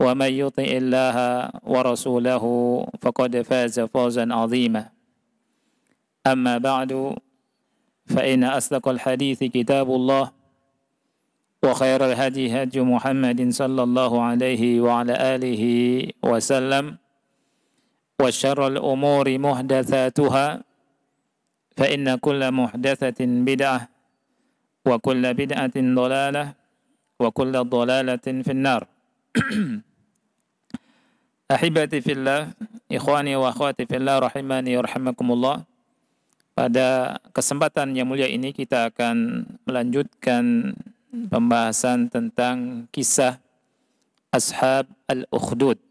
ومن يطع الله ورسوله فقد فاز فوزا عظيما اما بعد فان اصدق الحديث كتاب الله وخير الهدي هدي محمد صلى الله عليه وعلى اله وسلم وشر الامور محدثاتها فان كل محدثه بدعه وكل بدعه ضلاله وكل ضلاله في النار Ahibati fillah, ikhwani wa akhwati fillah, rahimani rahimakumullah. Pada kesempatan yang mulia ini kita akan melanjutkan pembahasan tentang kisah Ashab al-Ukhdud.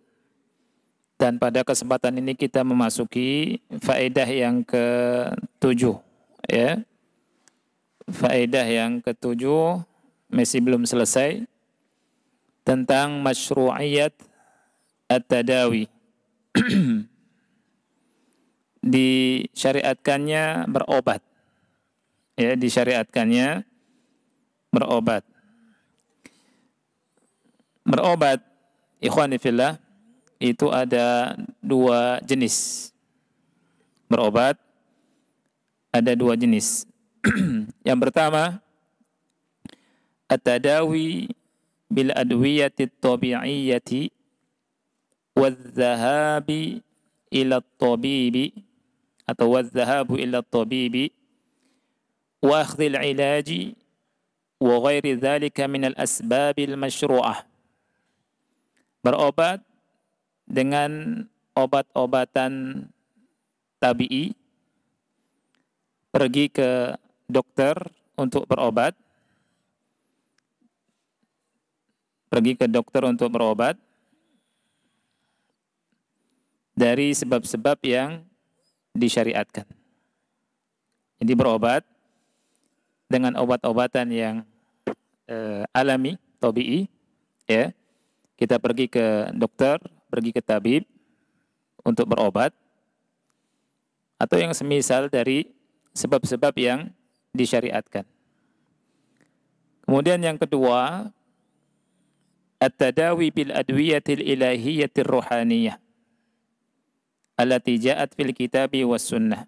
Dan pada kesempatan ini kita memasuki faedah yang ketujuh. Ya. Faedah yang ketujuh masih belum selesai tentang masyru'iyat at-tadawi. disyariatkannya berobat. Ya, disyariatkannya berobat. Berobat, ikhwani itu ada dua jenis. Berobat ada dua jenis. Yang pertama, at-tadawi bil adwiyati tabi'iyyati dhahabi ila tabibi atau dhahabu ila tabibi wa akhdhi al-ilaji wa ghairi dhalika min al mashruah berobat dengan obat-obatan tabi'i pergi ke dokter untuk berobat pergi ke dokter untuk berobat dari sebab-sebab yang disyariatkan. Jadi berobat dengan obat-obatan yang e, alami, tabii, ya. Kita pergi ke dokter, pergi ke tabib untuk berobat atau yang semisal dari sebab-sebab yang disyariatkan. Kemudian yang kedua, التداوي بالأدوية bil الروحانية التي جاءت في الكتاب والسنة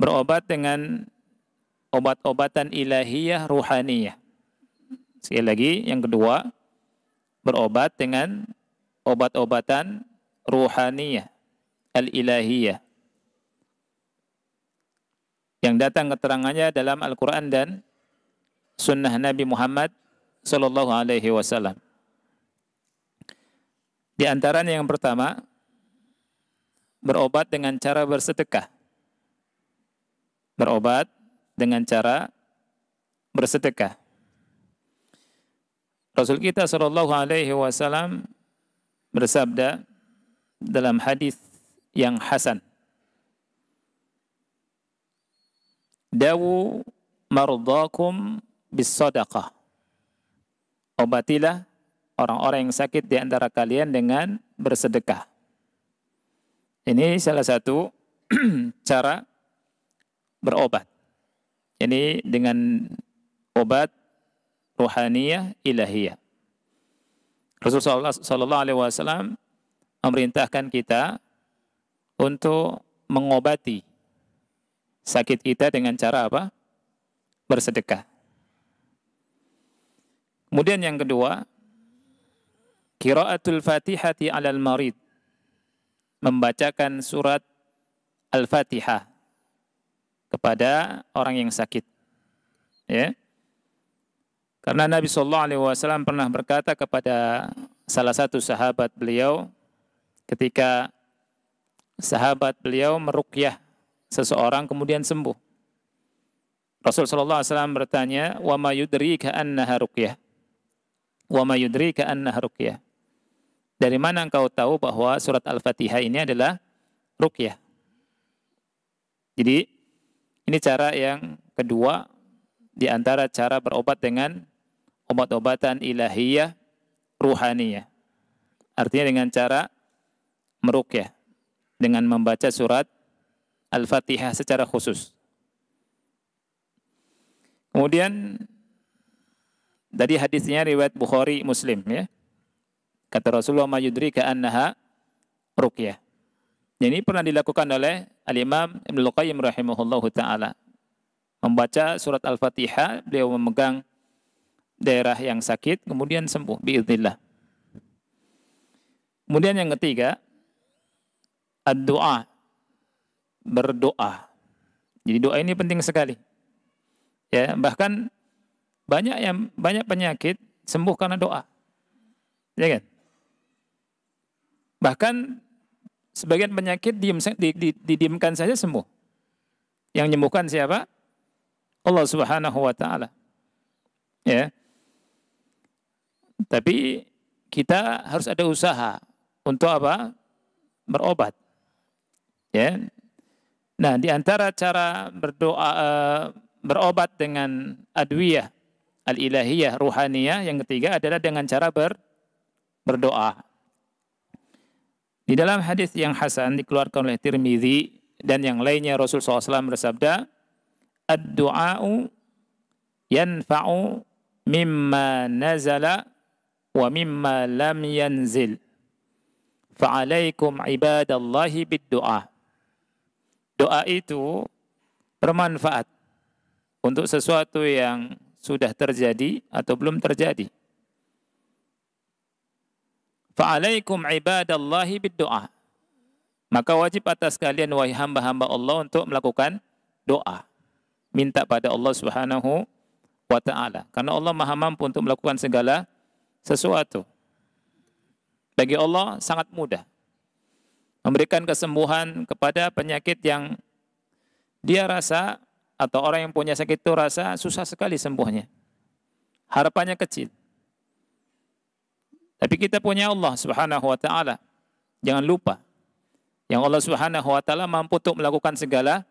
Berobat dengan obat-obatan ilahiyah ruhaniyah. Sekali lagi, yang kedua, berobat dengan obat-obatan ruhaniyah, al-ilahiyah. Yang datang keterangannya dalam Al-Quran dan sunnah Nabi Muhammad Shallallahu Alaihi Wasallam. Di antaranya yang pertama berobat dengan cara bersedekah. Berobat dengan cara bersedekah. Rasul kita Shallallahu Alaihi Wasallam bersabda dalam hadis yang hasan. Dawu mardakum bis sadaqah obatilah orang-orang yang sakit di antara kalian dengan bersedekah. Ini salah satu cara berobat. Ini dengan obat rohaniyah ilahiyah. Rasulullah Shallallahu Alaihi Wasallam memerintahkan kita untuk mengobati sakit kita dengan cara apa? Bersedekah. Kemudian yang kedua, Kiraatul Fatihati alal marid. Membacakan surat Al-Fatihah kepada orang yang sakit. Ya. Karena Nabi Shallallahu alaihi wasallam pernah berkata kepada salah satu sahabat beliau ketika sahabat beliau merukyah seseorang kemudian sembuh. Rasul Shallallahu alaihi wasallam bertanya, "Wa ma yudrika annaha ruqyah?" wa ma yudrika annaha ruqyah. Dari mana engkau tahu bahwa surat Al-Fatihah ini adalah rukyah. Jadi ini cara yang kedua di antara cara berobat dengan obat-obatan ilahiyah ruhaniyah. Artinya dengan cara merukyah, dengan membaca surat Al-Fatihah secara khusus. Kemudian dari hadisnya riwayat Bukhari Muslim ya. Kata Rasulullah ka annaha ruqyah. Ini pernah dilakukan oleh Al-Imam Ibnu Qayyim rahimahullahu taala. Membaca surat Al-Fatihah, beliau memegang daerah yang sakit kemudian sembuh biiznillah. Kemudian yang ketiga, ad-doa. Berdoa. Jadi doa ini penting sekali. Ya, bahkan banyak yang banyak penyakit sembuh karena doa. Ya kan? Bahkan sebagian penyakit diem, di, didiamkan saja sembuh. Yang menyembuhkan siapa? Allah Subhanahu wa taala. Ya. Tapi kita harus ada usaha untuk apa? Berobat. Ya. Nah, di antara cara berdoa eh, berobat dengan adwiyah al-ilahiyah ruhaniyah, yang ketiga adalah dengan cara ber, berdoa. Di dalam hadis yang hasan dikeluarkan oleh Tirmidzi dan yang lainnya Rasul SAW bersabda, "Ad-du'a'u yanfa'u mimma nazala wa mimma lam yanzil." Fa'alaikum ibadallahi bid-du'a. Doa itu bermanfaat untuk sesuatu yang sudah terjadi atau belum terjadi. Fa'alaikum ibadallahi biddoa. Maka wajib atas kalian wahai hamba-hamba Allah untuk melakukan doa. Minta pada Allah Subhanahu wa taala. Karena Allah Maha mampu untuk melakukan segala sesuatu. Bagi Allah sangat mudah memberikan kesembuhan kepada penyakit yang dia rasa atau orang yang punya sakit itu rasa susah sekali sembuhnya. Harapannya kecil. Tapi kita punya Allah Subhanahu wa taala. Jangan lupa. Yang Allah Subhanahu wa taala mampu untuk melakukan segala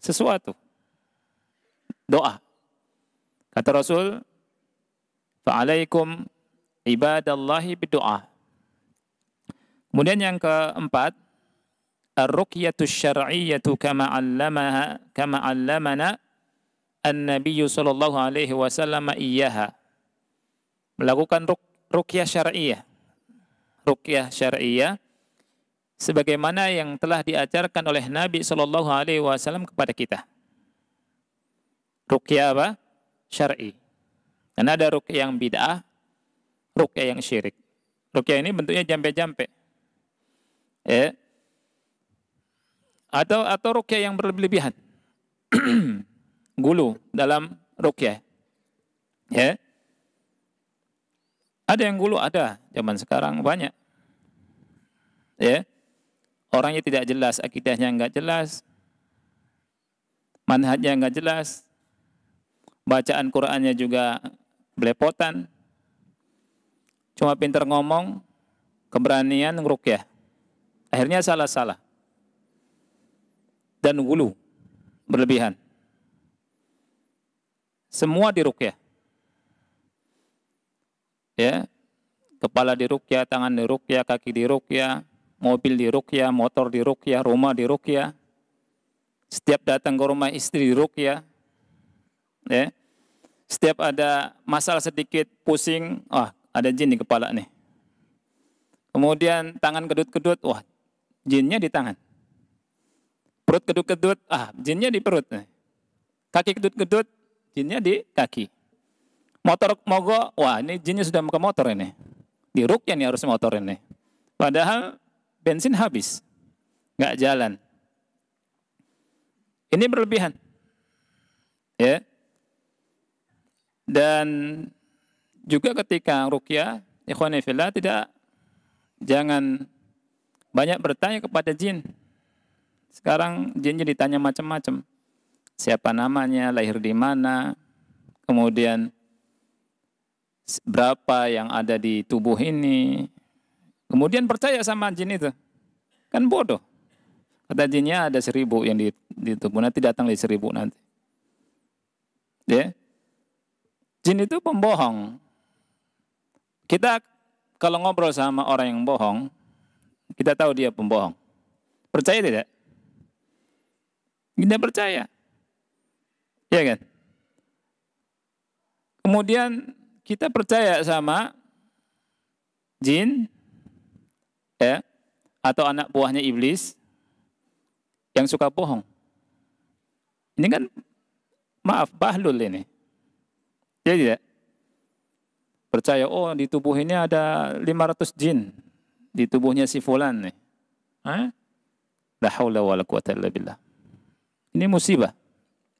sesuatu. Doa. Kata Rasul, "Fa'alaikum ibadallahi bidu'a." Kemudian yang keempat, ar-ruqyatu syar'iyyatu kama 'allamaha kama 'allamana an-nabiy sallallahu alaihi wasallam iyyaha. Melakukan ruk ruqyah syar'iyyah. Ruqyah syar'iyyah sebagaimana yang telah diajarkan oleh Nabi sallallahu alaihi wasallam kepada kita. Ruqyah apa? Syar'i. Karena ada ruqyah yang bid'ah, ruqyah yang syirik. Ruqyah ini bentuknya jampe-jampe. Ya, -jampe. eh, atau atau rukyah yang berlebihan. Gulu dalam rukyah. Ya. Ada yang gulu ada zaman sekarang banyak. Ya. Orangnya tidak jelas, akidahnya nggak jelas, manhajnya nggak jelas, bacaan Qur'annya juga belepotan. Cuma pinter ngomong, keberanian ngerukyah. Akhirnya salah-salah dan gulu berlebihan. Semua dirukyah. Ya. Kepala di dirukyah, tangan di dirukyah, kaki di dirukyah, mobil di dirukyah, motor di dirukyah, rumah di dirukyah. Setiap datang ke rumah istri dirukyah. Ya. Setiap ada masalah sedikit pusing, wah ada jin di kepala nih. Kemudian tangan kedut-kedut, wah jinnya di tangan. Perut kedut-kedut, ah jinnya di perut. Kaki kedut-kedut, jinnya di kaki. Motor mogok, wah ini jinnya sudah ke motor ini. Di rukya nih harus motor ini. Padahal bensin habis, nggak jalan. Ini berlebihan. Ya. Dan juga ketika rukyah, ikhwanifillah tidak jangan banyak bertanya kepada jin sekarang jin jadi tanya macam-macam. Siapa namanya, lahir di mana, kemudian berapa yang ada di tubuh ini. Kemudian percaya sama jin itu. Kan bodoh. Kata jinnya ada seribu yang di, di tubuh, nanti datang di seribu nanti. Ya. Jin itu pembohong. Kita kalau ngobrol sama orang yang bohong, kita tahu dia pembohong. Percaya tidak? Tidak percaya. Iya kan? Kemudian kita percaya sama jin ya atau anak buahnya iblis yang suka bohong. Ini kan maaf bahlul ini. Ya tidak? Percaya oh di tubuh ini ada 500 jin. Di tubuhnya si fulan nih. Ha? La haula la quwata illa billah. Ini musibah.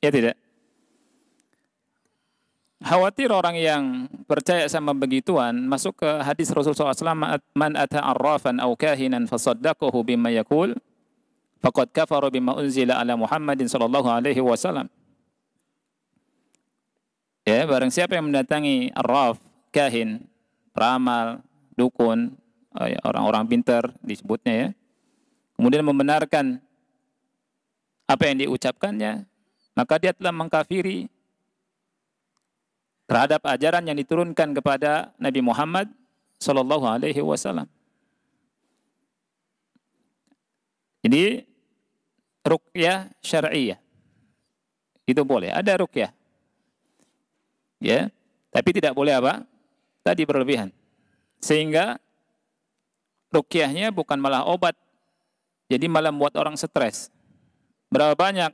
Ya tidak? Khawatir orang yang percaya sama begituan masuk ke hadis Rasulullah SAW man ata arrafan aw kahinan fasaddaqahu bima yakul faqad kafara bima unzila ala Muhammadin sallallahu alaihi wasallam. Ya, barang siapa yang mendatangi arraf, kahin, ramal, dukun, eh, orang-orang pintar disebutnya ya. Kemudian membenarkan apa yang diucapkannya, maka dia telah mengkafiri terhadap ajaran yang diturunkan kepada Nabi Muhammad Sallallahu Alaihi Wasallam. Ini rukyah syariah. Itu boleh. Ada rukyah. Ya, tapi tidak boleh apa? Tadi berlebihan. Sehingga rukyahnya bukan malah obat. Jadi malah buat orang stres. Berapa banyak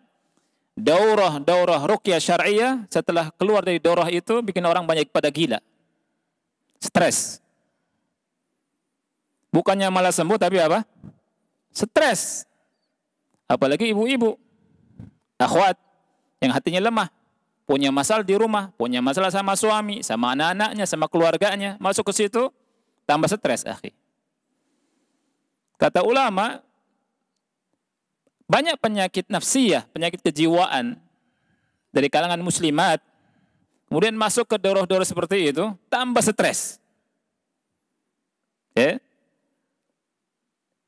daurah-daurah rukyah syariah setelah keluar dari daurah itu bikin orang banyak pada gila. Stres. Bukannya malah sembuh tapi apa? Stres. Apalagi ibu-ibu, akhwat yang hatinya lemah, punya masalah di rumah, punya masalah sama suami, sama anak-anaknya, sama keluarganya, masuk ke situ tambah stres, akhi. Kata ulama, banyak penyakit nafsiyah, penyakit kejiwaan dari kalangan muslimat, kemudian masuk ke doroh-doroh seperti itu, tambah stres. Ya.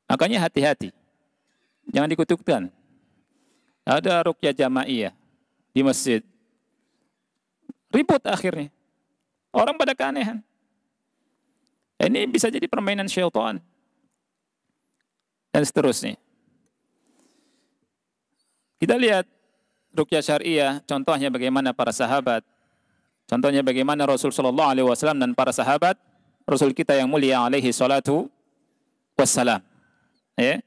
Makanya hati-hati. Jangan dikutukkan. Ada rukyah jamaiyah di masjid. Ribut akhirnya. Orang pada keanehan. Ini bisa jadi permainan syaitan. Dan seterusnya. Kita lihat rukyah syariah, contohnya bagaimana para sahabat. Contohnya bagaimana Rasul Shallallahu Alaihi Wasallam dan para sahabat Rasul kita yang mulia alaihi salatu wassalam. Ya.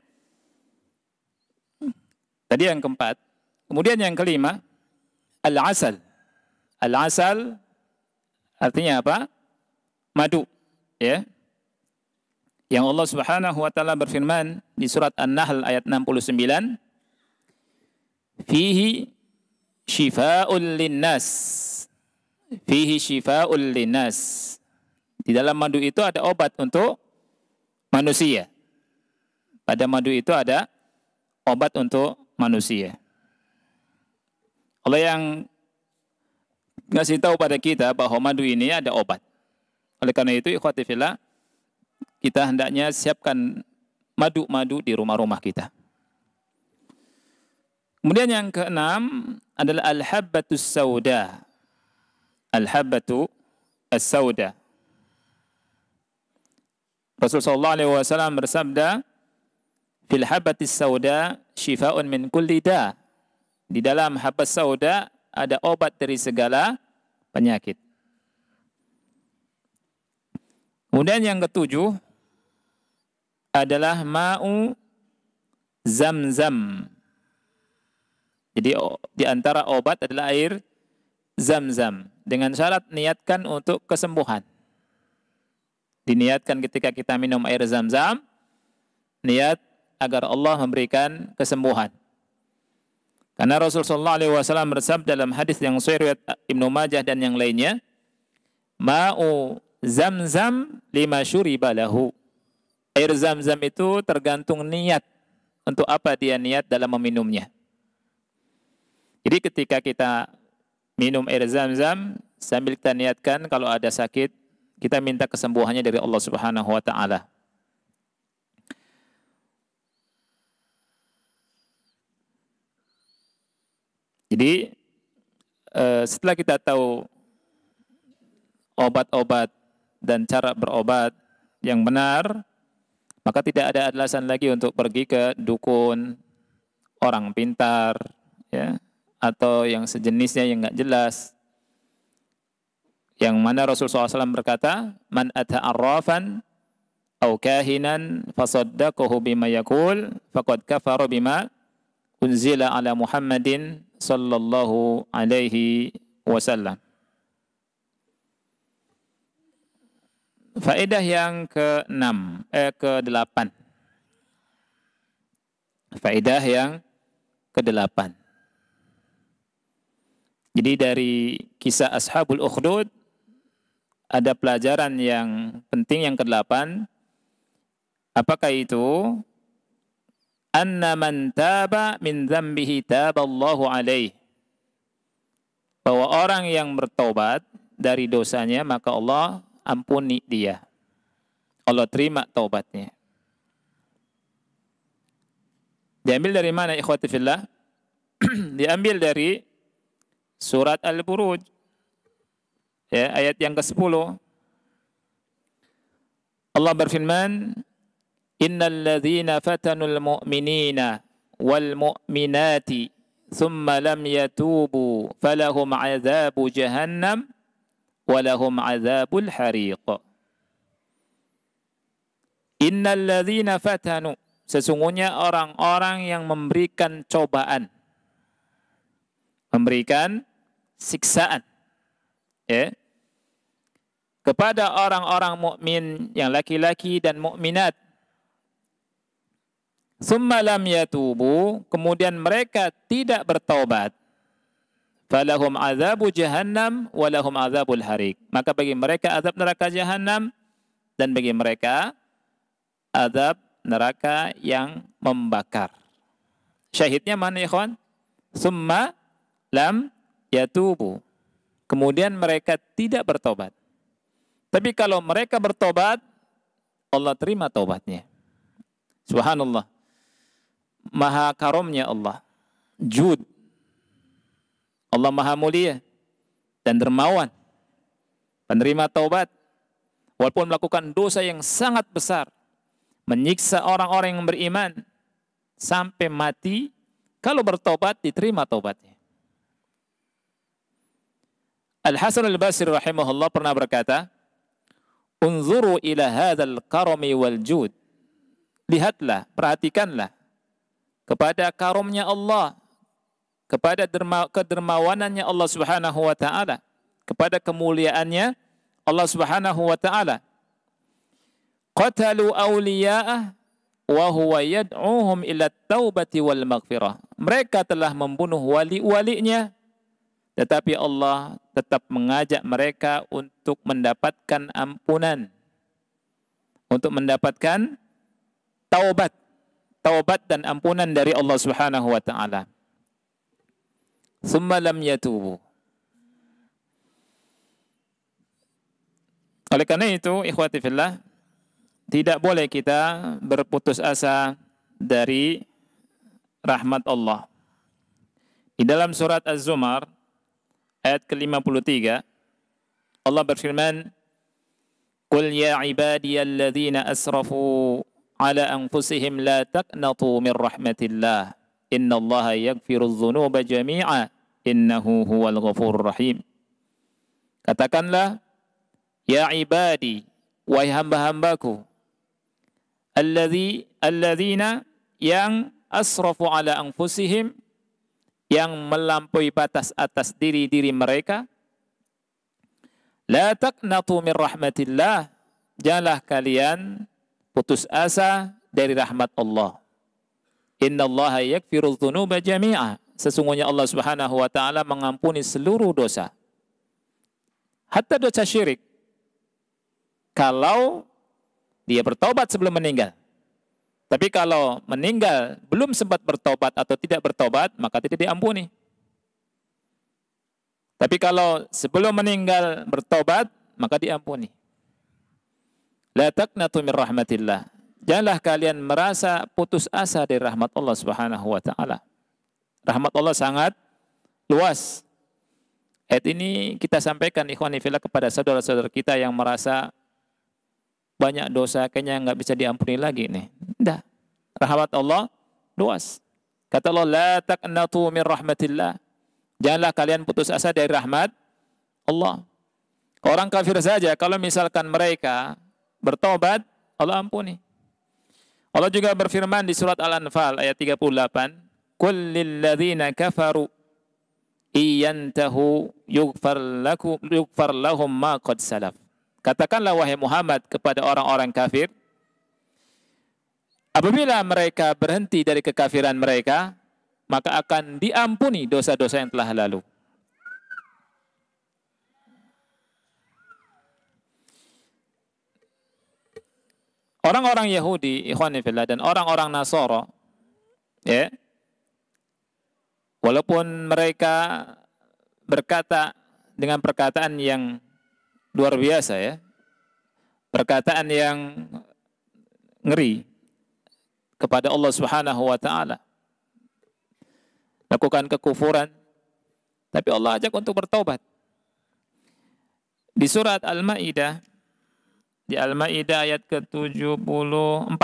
Tadi yang keempat. Kemudian yang kelima, al-asal. Al-asal artinya apa? Madu. Ya. Yang Allah Subhanahu wa taala berfirman di surat An-Nahl ayat 69, fihi syifa'ul linnas. Fihi syifa'ul linnas. Di dalam madu itu ada obat untuk manusia. Pada madu itu ada obat untuk manusia. Allah yang ngasih tahu pada kita bahwa madu ini ada obat. Oleh karena itu, ikhwati fillah, kita hendaknya siapkan madu-madu di rumah-rumah kita. Kemudian yang keenam adalah al-habbatus sauda. Al-habbatu as-sauda. Rasulullah SAW bersabda, "Fil habbatis sauda syifaun min kulli da." Di dalam habat sauda ada obat dari segala penyakit. Kemudian yang ketujuh adalah ma'u zamzam. -zam. Jadi di antara obat adalah air zam-zam dengan syarat niatkan untuk kesembuhan. Diniatkan ketika kita minum air zam-zam, niat agar Allah memberikan kesembuhan. Karena Rasulullah SAW bersabda dalam hadis yang sahih Ibnu Majah dan yang lainnya, "Ma'u zam-zam lima syuribalahu. Air zam-zam itu tergantung niat untuk apa dia niat dalam meminumnya. Jadi ketika kita minum air zam-zam sambil kita niatkan kalau ada sakit kita minta kesembuhannya dari Allah Subhanahu wa taala. Jadi eh, setelah kita tahu obat-obat dan cara berobat yang benar, maka tidak ada alasan lagi untuk pergi ke dukun, orang pintar, ya, atau yang sejenisnya yang nggak jelas. Yang mana Rasulullah SAW berkata, Man atha arrafan au kahinan fasaddaquhu bima yakul faqad kafaru bima unzila ala Muhammadin sallallahu alaihi wasallam. Faedah yang ke-6 eh ke-8. Faedah yang ke-8. Jadi dari kisah Ashabul Ukhdud ada pelajaran yang penting yang ke-8. Apakah itu? Anna man taba min taba taballahu alaih. Bahwa orang yang bertobat dari dosanya maka Allah ampuni dia. Allah terima taubatnya. Diambil dari mana ikhwati fillah? Diambil dari Surat Al-Buruj ya, ayat yang ke-10. Allah berfirman, "Innal ladzina fatanul mu'minina wal mu'minati thumma lam yatubu falahum azabu jahannam walahum azabul 'adzabul hariq." Innal ladzina fatanu sesungguhnya orang-orang yang memberikan cobaan memberikan siksaan ya kepada orang-orang mukmin yang laki-laki dan mukminat summa lam yatubu kemudian mereka tidak bertaubat falahum azabu jahannam walahum azabul harik maka bagi mereka azab neraka jahannam dan bagi mereka azab neraka yang membakar syahidnya mana ikhwan summa lam Ya tubuh. Kemudian mereka tidak bertobat. Tapi kalau mereka bertobat, Allah terima tobatnya. Subhanallah. Maha karomnya Allah. Jud. Allah maha mulia dan dermawan. Penerima taubat. Walaupun melakukan dosa yang sangat besar. Menyiksa orang-orang yang beriman. Sampai mati. Kalau bertobat diterima taubatnya. Al-Hasan al-Basri rahimahullah pernah berkata, "Unzuru ila hadzal karami wal jud." Lihatlah, perhatikanlah kepada karomnya Allah, kepada derma kedermawanannya Allah Subhanahu wa taala, kepada kemuliaannya Allah Subhanahu wa taala. Qatalu awliya'ah wa huwa yad'uhum ila taubati wal maghfirah. Mereka telah membunuh wali-walinya tetapi Allah tetap mengajak mereka untuk mendapatkan ampunan. Untuk mendapatkan taubat. Taubat dan ampunan dari Allah Subhanahu wa taala. lam yatubu. Oleh karena itu, ikhwati fillah, tidak boleh kita berputus asa dari rahmat Allah. Di dalam surat Az-Zumar ayat ke-53 Allah berfirman Qul ya ibadiyalladzina asrafu ala anfusihim la taqnatu min rahmatillah innallaha yaghfirudz dzunuba jami'a innahu huwal ghafurur rahim Katakanlah ya ibadi wahai hamba-hambaku alladzi alladzina yang asrafu ala anfusihim yang melampaui batas atas diri-diri mereka. La taqnatu min rahmatillah. Janganlah kalian putus asa dari rahmat Allah. Inna Allah yakfirul dhunuba jami'a. Sesungguhnya Allah subhanahu wa ta'ala mengampuni seluruh dosa. Hatta dosa syirik. Kalau dia bertobat sebelum meninggal. Tapi kalau meninggal belum sempat bertobat atau tidak bertobat, maka tidak diampuni. Tapi kalau sebelum meninggal bertobat, maka diampuni. La taqnatu min rahmatillah. Janganlah kalian merasa putus asa dari rahmat Allah Subhanahu wa taala. Rahmat Allah sangat luas. Ayat ini kita sampaikan ikhwan fillah kepada saudara-saudara kita yang merasa banyak dosa kayaknya nggak bisa diampuni lagi nih indah. Rahmat Allah luas. Kata Allah, La taqnatu min rahmatillah. Janganlah kalian putus asa dari rahmat Allah. Orang kafir saja, kalau misalkan mereka bertobat, Allah ampuni. Allah juga berfirman di surat Al-Anfal ayat 38, "Qul lil kafaru iyantahu yugfar, laku, yugfar lahum ma qad salaf." Katakanlah wahai Muhammad kepada orang-orang kafir, Apabila mereka berhenti dari kekafiran mereka, maka akan diampuni dosa-dosa yang telah lalu. Orang-orang Yahudi, ikhwanifillah, dan orang-orang Nasoro, ya, walaupun mereka berkata dengan perkataan yang luar biasa ya, perkataan yang ngeri, kepada Allah Subhanahu wa taala. Lakukan kekufuran tapi Allah ajak untuk bertobat. Di surat Al-Maidah di Al-Maidah ayat ke-74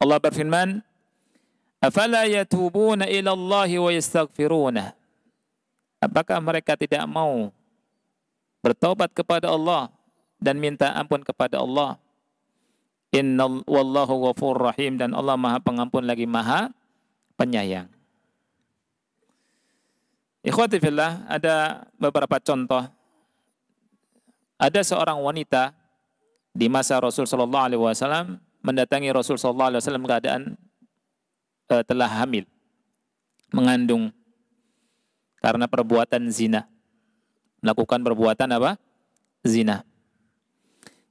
Allah berfirman, "Afala yatubuna ila Allah wa yastaghfiruna?" Apakah mereka tidak mau bertobat kepada Allah dan minta ampun kepada Allah? Inna wallahu ghafurur rahim dan Allah Maha Pengampun lagi Maha Penyayang. Ikhwati fillah, ada beberapa contoh. Ada seorang wanita di masa Rasul sallallahu alaihi wasallam mendatangi Rasul sallallahu alaihi wasallam keadaan uh, telah hamil, mengandung karena perbuatan zina. Melakukan perbuatan apa? Zina.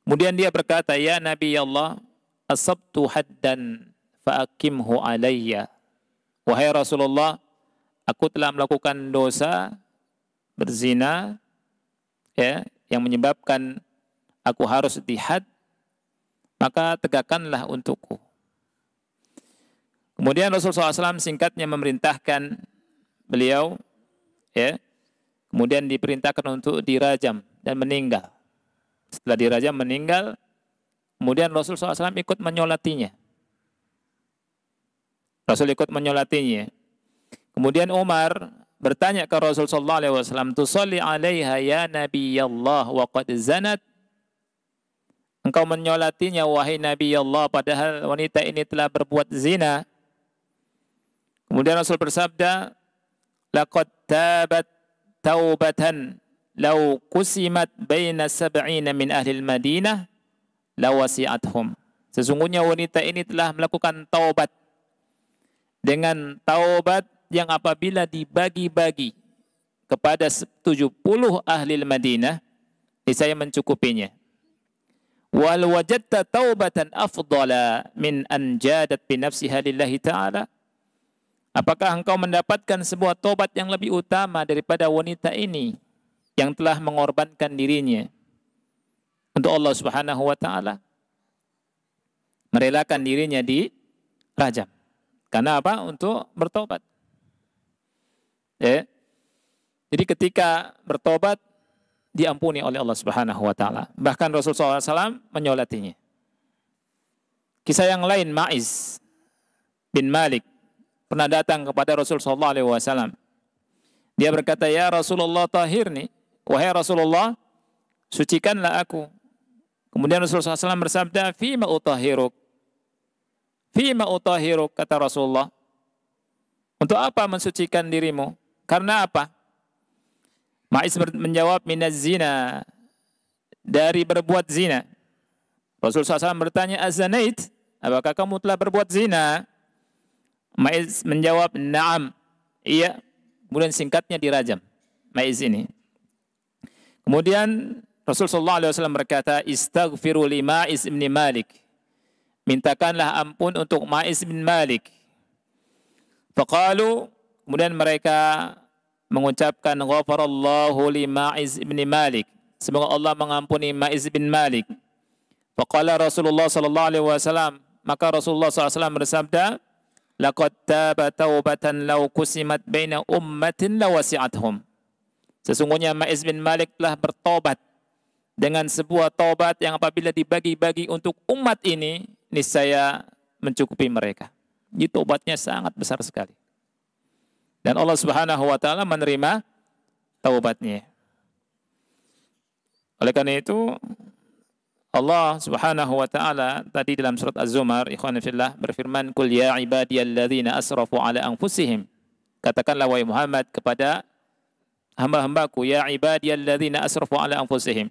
Kemudian dia berkata, "Ya Nabi Allah, asabtu haddan fa'akimhu alayya." Wahai Rasulullah, aku telah melakukan dosa berzina ya yang menyebabkan aku harus dihad maka tegakkanlah untukku. Kemudian Rasulullah SAW singkatnya memerintahkan beliau ya kemudian diperintahkan untuk dirajam dan meninggal. Setelah diraja meninggal, kemudian Rasul SAW ikut menyolatinya. Rasul ikut menyolatinya. Kemudian Umar bertanya ke Rasul SAW, "Tusalli 'alaiha ya Nabi Allah wa qad zanat?" Engkau menyolatinya wahai Nabi Allah padahal wanita ini telah berbuat zina. Kemudian Rasul bersabda, "Laqad tabat taubatan "Lau kusimat bayna sab'ina min ahli Madinah, madinah lawasi'athum." Sesungguhnya wanita ini telah melakukan taubat dengan taubat yang apabila dibagi-bagi kepada 70 ahli Madinah, ini saya mencukupinya. Wal wajadta taubatan afdala min an jadat bi nafsiha lillahi ta'ala. Apakah engkau mendapatkan sebuah taubat yang lebih utama daripada wanita ini yang telah mengorbankan dirinya untuk Allah Subhanahu wa taala merelakan dirinya di rajam. Karena apa? Untuk bertobat. Ya. Jadi ketika bertobat diampuni oleh Allah Subhanahu wa taala. Bahkan Rasulullah SAW menyolatinya. Kisah yang lain Ma'iz bin Malik pernah datang kepada Rasul SAW Dia berkata, "Ya Rasulullah nih Wahai Rasulullah, sucikanlah aku. Kemudian Rasulullah SAW bersabda, Fima utahiruk. Fima utahiruk, kata Rasulullah. Untuk apa mensucikan dirimu? Karena apa? Ma'is menjawab, minaz zina. Dari berbuat zina. Rasulullah SAW bertanya, Azanait, apakah kamu telah berbuat zina? Ma'is menjawab, Naam. Iya. Kemudian singkatnya dirajam. Ma'is ini. Kemudian Rasulullah SAW berkata, Istaghfiru li ibn Malik. Mintakanlah ampun untuk Ma'iz bin Malik. Faqalu, kemudian mereka mengucapkan, Ghafarallahu li Ma'iz ibn Malik. Semoga Allah mengampuni Ma'iz bin Malik. Faqala Rasulullah sallallahu alaihi wasallam, maka Rasulullah sallallahu alaihi wasallam bersabda, laqad taba taubatan law kusimat baina ummatin lawasi'athum. Sesungguhnya Ma'iz bin Malik telah bertobat dengan sebuah tobat yang apabila dibagi-bagi untuk umat ini, niscaya mencukupi mereka. Jadi tobatnya sangat besar sekali. Dan Allah Subhanahu wa taala menerima taubatnya. Oleh karena itu Allah Subhanahu wa taala tadi dalam surat Az-Zumar ikhwan fillah berfirman kul ya ibadiyalladzina asrafu ala anfusihim. Katakanlah wahai Muhammad kepada hamba-hambaku ya ibadiyalladzina asrafu ala anfusihim.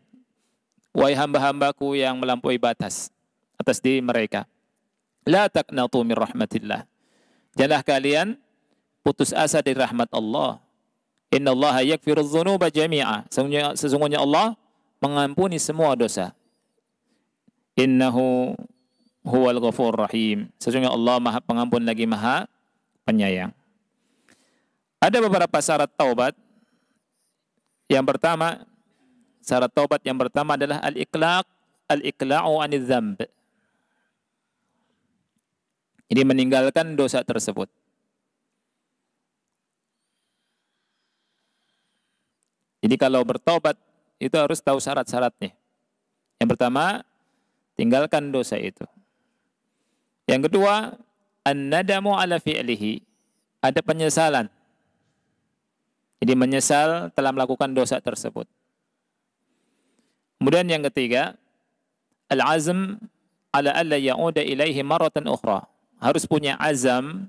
Wahai hamba-hambaku yang melampaui batas atas diri mereka. La taqnatu min rahmatillah. Janganlah kalian putus asa dari rahmat Allah. Inna Allah yakfiru dhunuba jami'a. Sesungguhnya, sesungguhnya Allah mengampuni semua dosa. Innahu huwal ghafur rahim. Sesungguhnya Allah maha pengampun lagi maha penyayang. Ada beberapa syarat taubat yang pertama, syarat taubat yang pertama adalah al-iqlaq, al-iqla'u anizzamb. dzamb. Jadi meninggalkan dosa tersebut. Jadi kalau bertobat itu harus tahu syarat-syaratnya. Yang pertama, tinggalkan dosa itu. Yang kedua, an-nadamu ala fi'lihi. Ada penyesalan jadi menyesal telah melakukan dosa tersebut. Kemudian yang ketiga, al-azm ala alla ya'uda ilaihi maratan ukhra. Harus punya azam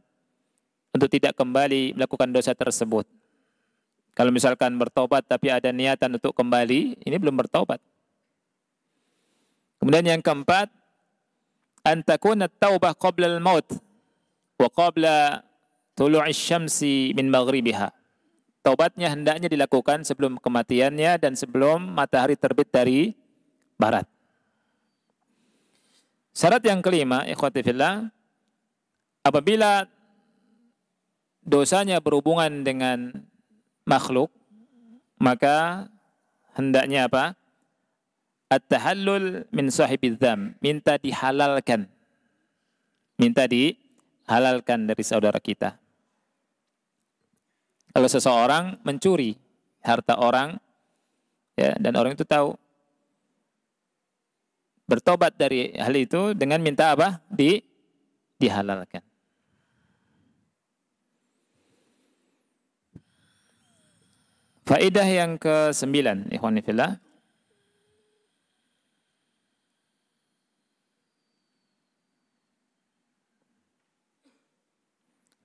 untuk tidak kembali melakukan dosa tersebut. Kalau misalkan bertobat tapi ada niatan untuk kembali, ini belum bertobat. Kemudian yang keempat, antakuna taubah qabla al-maut wa qabla tulu'i syamsi min maghribiha taubatnya hendaknya dilakukan sebelum kematiannya dan sebelum matahari terbit dari barat. Syarat yang kelima, ikhwati fillah, apabila dosanya berhubungan dengan makhluk, maka hendaknya apa? At-tahallul min sahibidzam, minta dihalalkan. Minta dihalalkan dari saudara kita. Kalau seseorang mencuri harta orang, ya, dan orang itu tahu, bertobat dari hal itu dengan minta apa? Di, dihalalkan. Faidah yang ke sembilan, ikhwanifillah.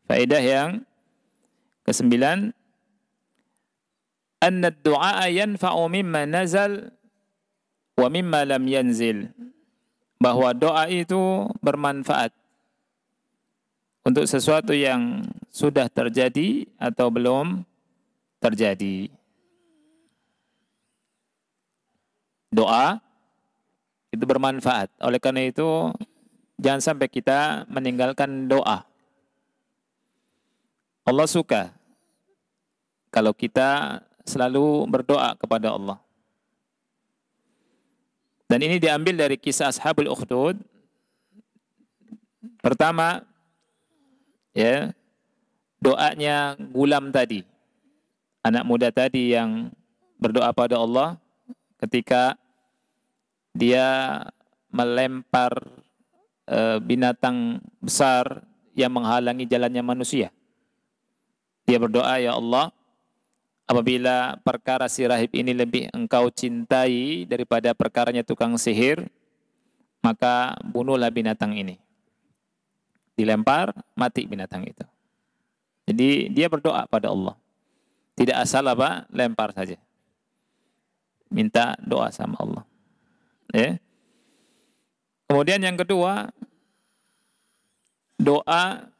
Faedah yang Kesembilan, anna du'a yanfa'u mimma nazal wa mimma lam yanzil. Bahwa doa itu bermanfaat untuk sesuatu yang sudah terjadi atau belum terjadi. Doa itu bermanfaat. Oleh karena itu, jangan sampai kita meninggalkan doa. Allah suka kalau kita selalu berdoa kepada Allah. Dan ini diambil dari kisah Ashabul Ukhdud. Pertama, ya, doanya gulam tadi. Anak muda tadi yang berdoa pada Allah ketika dia melempar eh, binatang besar yang menghalangi jalannya manusia. Dia berdoa, "Ya Allah, apabila perkara si rahib ini lebih engkau cintai daripada perkaranya tukang sihir, maka bunuhlah binatang ini." Dilempar, mati binatang itu. Jadi dia berdoa pada Allah. Tidak asal apa, lempar saja. Minta doa sama Allah. Ya. Kemudian yang kedua, doa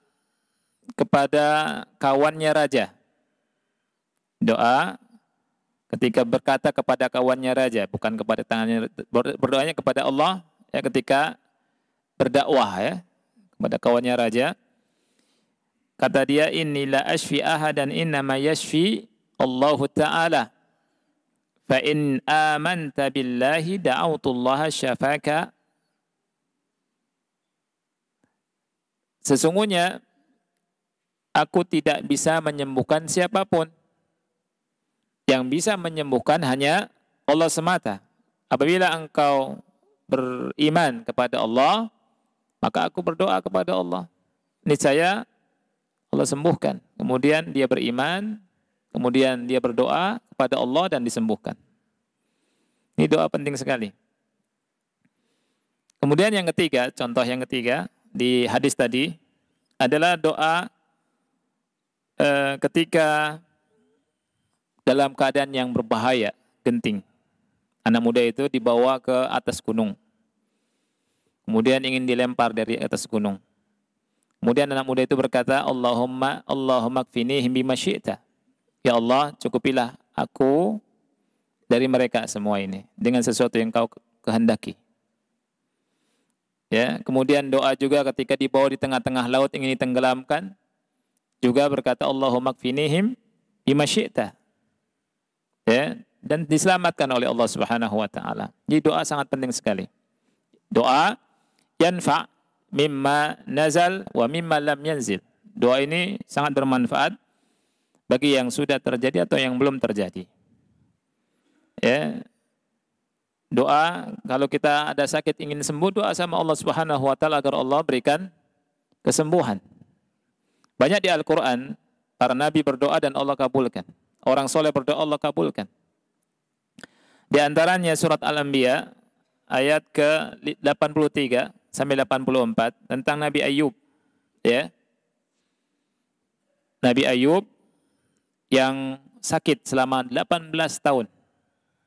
kepada kawannya raja. Doa ketika berkata kepada kawannya raja, bukan kepada tangannya berdoanya kepada Allah ya ketika berdakwah ya kepada kawannya raja. Kata dia ini inilah ashfi inna ma yashfi Allah Ta'ala. Fa in amanta billahi Allah syafaka. Sesungguhnya Aku tidak bisa menyembuhkan siapapun. Yang bisa menyembuhkan hanya Allah semata. Apabila engkau beriman kepada Allah, maka aku berdoa kepada Allah. Ini saya Allah sembuhkan. Kemudian dia beriman, kemudian dia berdoa kepada Allah dan disembuhkan. Ini doa penting sekali. Kemudian yang ketiga, contoh yang ketiga di hadis tadi adalah doa Eh, ketika dalam keadaan yang berbahaya, genting. Anak muda itu dibawa ke atas gunung. Kemudian ingin dilempar dari atas gunung. Kemudian anak muda itu berkata, Allahumma, Allahumma kfini himbi masyita. Ya Allah, cukupilah aku dari mereka semua ini dengan sesuatu yang kau kehendaki. Ya, kemudian doa juga ketika dibawa di tengah-tengah laut ingin ditenggelamkan, juga berkata Allahumma kfinihim bima syi'ta. Ya, dan diselamatkan oleh Allah Subhanahu wa taala. Jadi doa sangat penting sekali. Doa yanfa mimma nazal wa mimma lam yanzil. Doa ini sangat bermanfaat bagi yang sudah terjadi atau yang belum terjadi. Ya. Doa kalau kita ada sakit ingin sembuh doa sama Allah Subhanahu wa taala agar Allah berikan kesembuhan. Banyak di Al-Quran, para nabi berdoa dan Allah kabulkan. Orang soleh berdoa Allah kabulkan. Di antaranya surat Al-Anbiya ayat ke-83 sampai 84 tentang Nabi Ayub. Ya. Nabi Ayub yang sakit selama 18 tahun.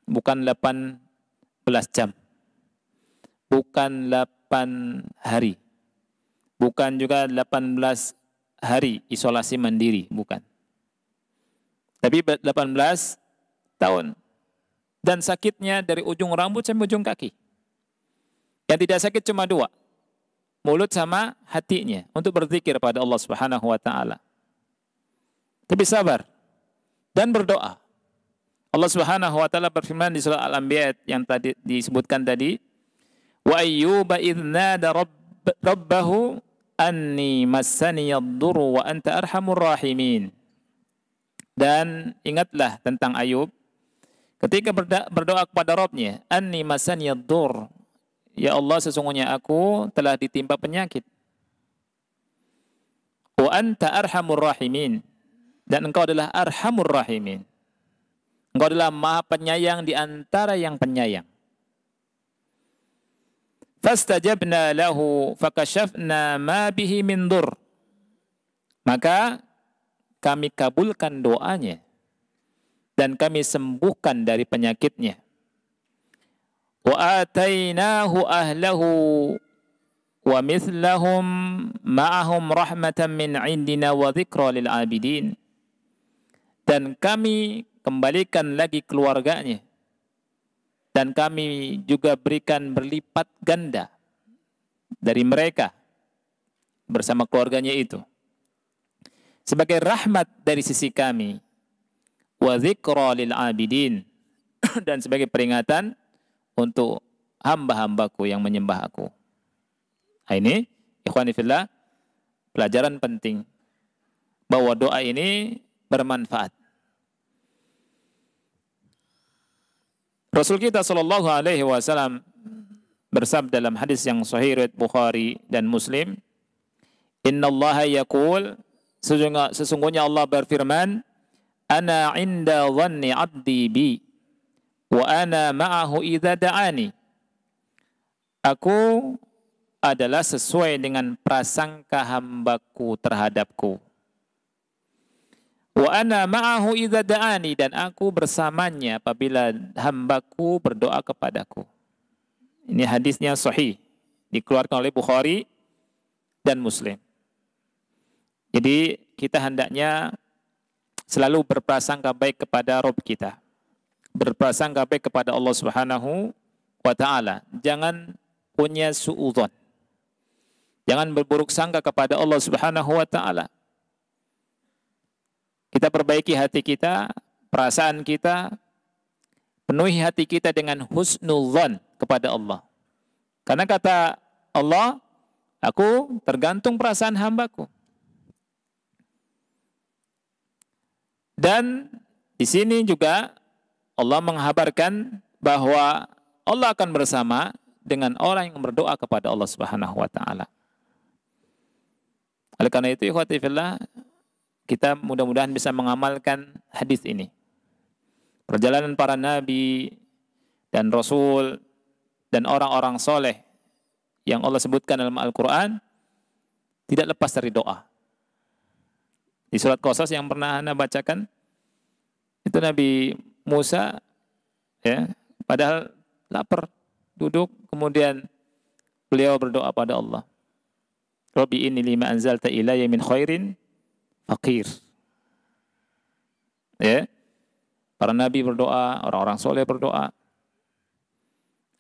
Bukan 18 jam. Bukan 8 hari. Bukan juga 18 hari isolasi mandiri, bukan. Tapi 18 tahun. Dan sakitnya dari ujung rambut sampai ujung kaki. Yang tidak sakit cuma dua. Mulut sama hatinya untuk berzikir pada Allah Subhanahu wa taala. Tapi sabar dan berdoa. Allah Subhanahu wa taala berfirman di surah Al-Anbiya yang tadi disebutkan tadi, wa ayyuba idza rabb, rabbahu anni wa anta arhamur Dan ingatlah tentang Ayub ketika berdoa kepada Rabbnya, anni massaniyad Ya Allah, sesungguhnya aku telah ditimpa penyakit. Wa anta arhamur Dan engkau adalah arhamur rahimin. Engkau adalah maha penyayang di antara yang penyayang. Fastajabna lahu fakashafna ma bihi min dur. Maka kami kabulkan doanya dan kami sembuhkan dari penyakitnya. Wa atainahu ahlahu wa mithlahum ma'ahum rahmatan min indina wa dzikra lil abidin. Dan kami kembalikan lagi keluarganya dan kami juga berikan berlipat ganda dari mereka bersama keluarganya itu sebagai rahmat dari sisi kami wa lil abidin dan sebagai peringatan untuk hamba-hambaku yang menyembah aku. Nah, ini ikhwanifillah, fillah pelajaran penting bahwa doa ini bermanfaat. Rasul kita sallallahu Alaihi Wasallam bersabda dalam hadis yang sahih riwayat Bukhari dan Muslim, Inna Allah yakul sesungguhnya Allah berfirman, Ana inda dhanni abdi bi wa ana ma'ahu idza da'ani. Aku adalah sesuai dengan prasangka hambaku terhadapku. Wa ana ma'ahu idza da'ani dan aku bersamanya apabila hambaku berdoa kepadaku. Ini hadisnya sahih dikeluarkan oleh Bukhari dan Muslim. Jadi kita hendaknya selalu berprasangka baik kepada Rob kita. Berprasangka baik kepada Allah Subhanahu wa taala. Jangan punya suudzon. Jangan berburuk sangka kepada Allah Subhanahu wa taala kita perbaiki hati kita, perasaan kita, penuhi hati kita dengan husnul kepada Allah. Karena kata Allah, aku tergantung perasaan hambaku. Dan di sini juga Allah menghabarkan bahwa Allah akan bersama dengan orang yang berdoa kepada Allah Subhanahu wa taala. Oleh karena itu, ikhwati fillah, kita mudah-mudahan bisa mengamalkan hadis ini. Perjalanan para nabi dan rasul dan orang-orang soleh yang Allah sebutkan dalam Al-Quran tidak lepas dari doa. Di surat Qasas yang pernah Anda bacakan, itu Nabi Musa ya, padahal lapar, duduk, kemudian beliau berdoa pada Allah. Rabbi ini lima anzalta ilayya min khairin Akhir, Ya. Para nabi berdoa, orang-orang soleh berdoa.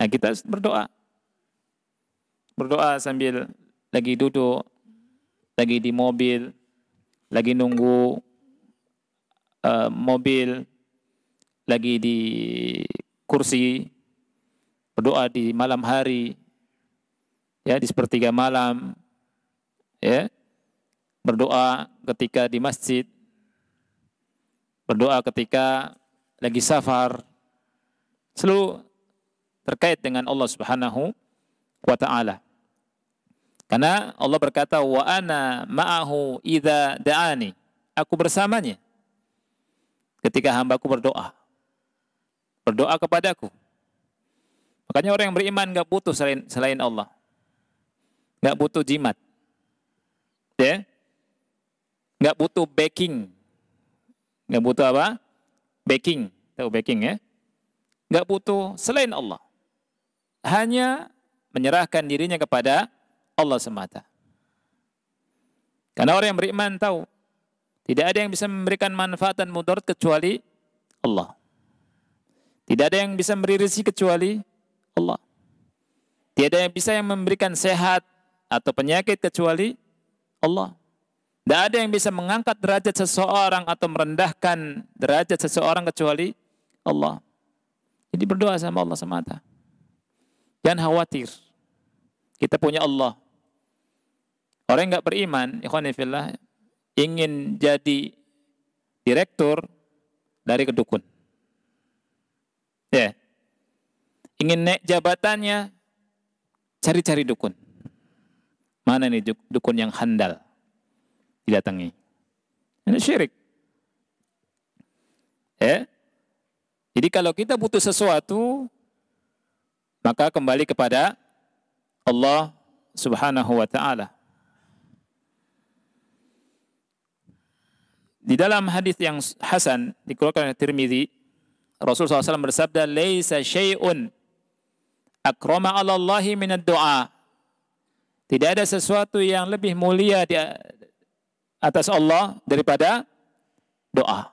Nah, kita berdoa. Berdoa sambil lagi duduk, lagi di mobil, lagi nunggu uh, mobil, lagi di kursi, berdoa di malam hari, ya di sepertiga malam, ya berdoa ketika di masjid, berdoa ketika lagi safar, selalu terkait dengan Allah Subhanahu wa taala. Karena Allah berkata wa ana ma'ahu idza da'ani. Aku bersamanya ketika hambaku berdoa. Berdoa kepadaku. Makanya orang yang beriman nggak butuh selain selain Allah. nggak butuh jimat. Ya. Yeah? nggak butuh backing. Nggak butuh apa? Backing. Tahu backing ya? Nggak butuh selain Allah. Hanya menyerahkan dirinya kepada Allah semata. Karena orang yang beriman tahu tidak ada yang bisa memberikan manfaat dan mudarat kecuali Allah. Tidak ada yang bisa memberi rezeki kecuali Allah. Tidak ada yang bisa yang memberikan sehat atau penyakit kecuali Allah. Tidak ada yang bisa mengangkat derajat seseorang atau merendahkan derajat seseorang kecuali Allah. Jadi berdoa sama Allah semata. Jangan khawatir. Kita punya Allah. Orang yang nggak beriman, ikhwanifillah, ingin jadi direktur dari kedukun. Ya. Yeah. Ingin naik jabatannya, cari-cari dukun. Mana nih dukun yang handal? didatangi. Ini syirik. Ya. Jadi kalau kita butuh sesuatu, maka kembali kepada Allah Subhanahu wa taala. Di dalam hadis yang hasan dikeluarkan oleh Tirmizi, Rasul SAW bersabda, "Laisa syai'un akrama 'ala Allahi min ad-du'a." Tidak ada sesuatu yang lebih mulia di, atas Allah daripada doa.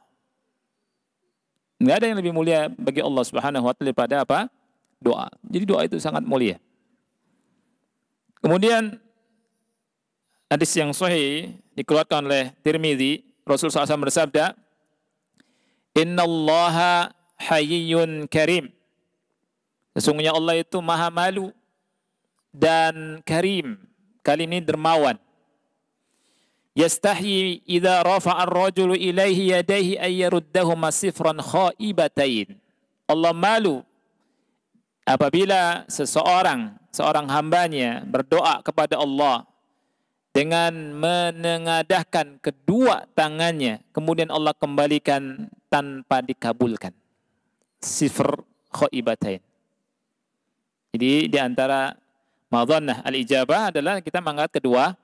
Enggak ada yang lebih mulia bagi Allah Subhanahu wa taala daripada apa? Doa. Jadi doa itu sangat mulia. Kemudian hadis yang sahih dikeluarkan oleh Tirmizi, Rasul SAW bersabda, "Inna Allah hayyun karim." Sesungguhnya Allah itu maha malu dan karim. Kali ini dermawan yastahyi idza rafa'a ar-rajulu ilaihi yadayhi ay yaruddahuma sifran khaibatain. Allah malu apabila seseorang, seorang hambanya berdoa kepada Allah dengan menengadahkan kedua tangannya, kemudian Allah kembalikan tanpa dikabulkan. Sifr khaibatain. Jadi di antara madhannah al-ijabah adalah kita mengangkat kedua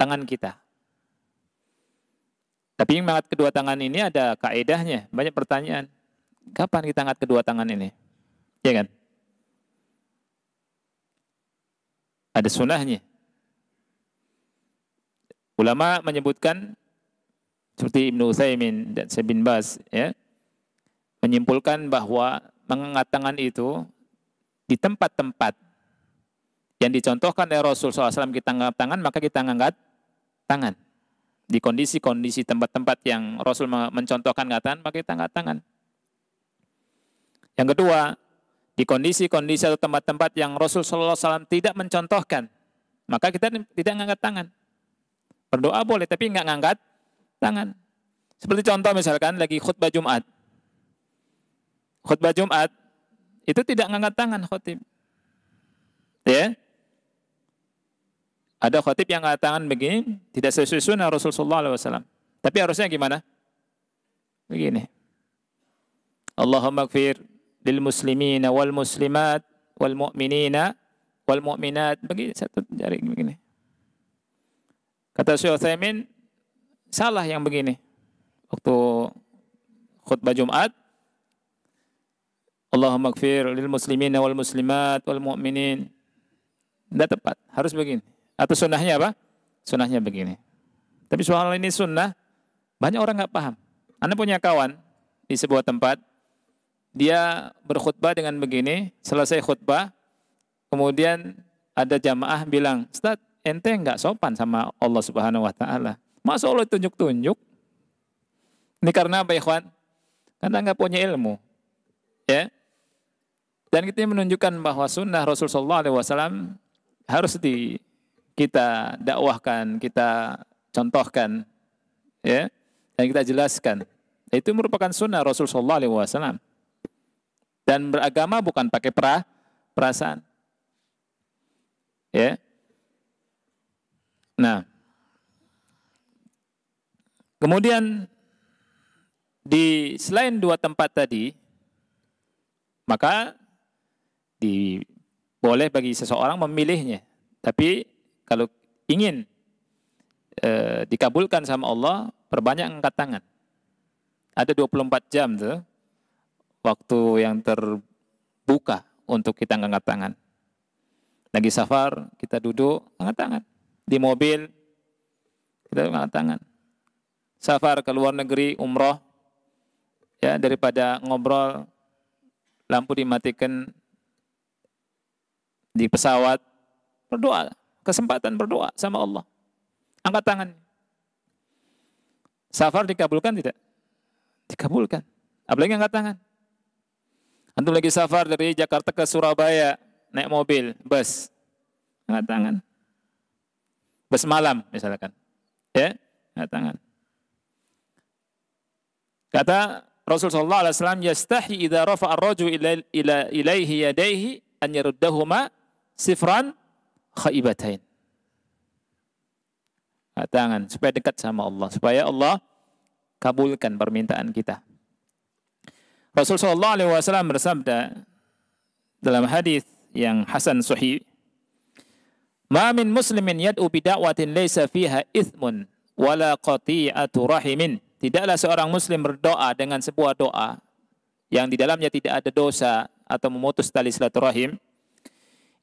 tangan kita. Tapi yang mengangkat kedua tangan ini ada kaedahnya, banyak pertanyaan. Kapan kita angkat kedua tangan ini? Ya kan? Ada sunnahnya. Ulama menyebutkan seperti Ibnu Utsaimin dan Sabin Bas ya, menyimpulkan bahwa mengangkat tangan itu di tempat-tempat yang dicontohkan oleh Rasul SAW kita angkat tangan, maka kita angkat tangan. Di kondisi-kondisi tempat-tempat yang Rasul mencontohkan tahan pakai tangga tangan. Yang kedua, di kondisi-kondisi atau tempat-tempat yang Rasul Shallallahu Alaihi Wasallam tidak mencontohkan, maka kita tidak ngangkat tangan. Berdoa boleh, tapi nggak ngangkat tangan. Seperti contoh misalkan lagi khutbah Jumat. Khutbah Jumat itu tidak ngangkat tangan khutib. Ya, ada khotib yang mengatakan begini, tidak sesuai sunnah Rasulullah SAW. Tapi harusnya gimana? Begini. Allahumma gfir lil muslimina wal muslimat wal mu'minina wal mu'minat. Begini, satu jari begini. Kata Syekh Utsaimin, salah yang begini. Waktu khutbah Jumat, Allahumma gfir lil muslimina wal muslimat wal mu'minin. Tidak tepat, harus begini. Atau sunnahnya apa? Sunnahnya begini. Tapi soal ini sunnah, banyak orang nggak paham. Anda punya kawan di sebuah tempat, dia berkhutbah dengan begini, selesai khutbah, kemudian ada jamaah bilang, Ustaz, ente nggak sopan sama Allah Subhanahu wa Ta'ala. Masa Allah tunjuk-tunjuk? Ini karena apa, ikhwan? Karena nggak punya ilmu. Ya, dan kita menunjukkan bahwa sunnah Rasulullah SAW harus di kita dakwahkan, kita contohkan, ya, dan kita jelaskan. Itu merupakan sunnah Rasulullah SAW. Dan beragama bukan pakai pra, perasaan. Ya. Nah. Kemudian di selain dua tempat tadi, maka di boleh bagi seseorang memilihnya. Tapi kalau ingin e, dikabulkan sama Allah, perbanyak angkat tangan. Ada 24 jam tuh waktu yang terbuka untuk kita angkat tangan. Lagi safar, kita duduk, angkat tangan. Di mobil, kita angkat tangan. Safar ke luar negeri, umroh, ya daripada ngobrol, lampu dimatikan di pesawat, berdoa kesempatan berdoa sama Allah. Angkat tangan. Safar dikabulkan tidak? Dikabulkan. Apalagi angkat tangan. Antum lagi safar dari Jakarta ke Surabaya, naik mobil, bus. Angkat tangan. Bus malam misalkan. Ya, angkat tangan. Kata Rasul sallallahu alaihi wasallam yastahi idza rafa'a ar ila ilaihi yadayhi an yaruddahuma sifran khaibatain. Tangan supaya dekat sama Allah, supaya Allah kabulkan permintaan kita. Rasul sallallahu alaihi wasallam bersabda dalam hadis yang hasan sahih, "Ma min muslimin yad'u bi da'watin laysa fiha ithmun wala qati'atu rahimin." Tidaklah seorang muslim berdoa dengan sebuah doa yang di dalamnya tidak ada dosa atau memutus tali silaturahim